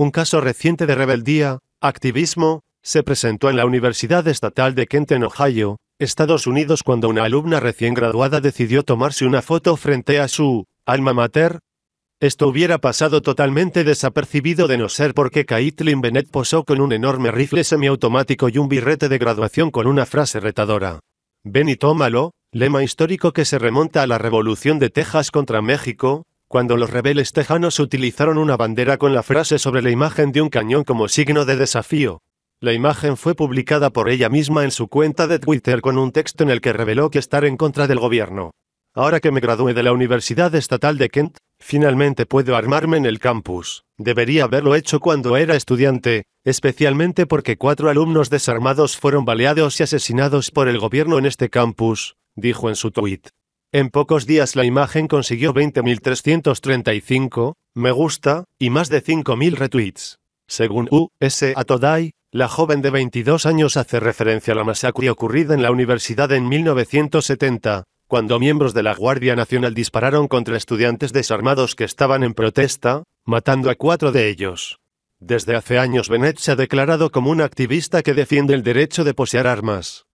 Un caso reciente de rebeldía, activismo, se presentó en la Universidad Estatal de Kent en Ohio, Estados Unidos cuando una alumna recién graduada decidió tomarse una foto frente a su alma mater. Esto hubiera pasado totalmente desapercibido de no ser porque Caitlin Bennett posó con un enorme rifle semiautomático y un birrete de graduación con una frase retadora. Ven y tómalo, lema histórico que se remonta a la Revolución de Texas contra México, cuando los rebeldes tejanos utilizaron una bandera con la frase sobre la imagen de un cañón como signo de desafío. La imagen fue publicada por ella misma en su cuenta de Twitter con un texto en el que reveló que estar en contra del gobierno. Ahora que me gradué de la Universidad Estatal de Kent, finalmente puedo armarme en el campus. Debería haberlo hecho cuando era estudiante, especialmente porque cuatro alumnos desarmados fueron baleados y asesinados por el gobierno en este campus, dijo en su tweet. En pocos días la imagen consiguió 20.335 me gusta y más de 5.000 retweets. Según U.S. Atodai, la joven de 22 años hace referencia a la masacre ocurrida en la universidad en 1970, cuando miembros de la Guardia Nacional dispararon contra estudiantes desarmados que estaban en protesta, matando a cuatro de ellos. Desde hace años Bennett se ha declarado como un activista que defiende el derecho de poseer armas.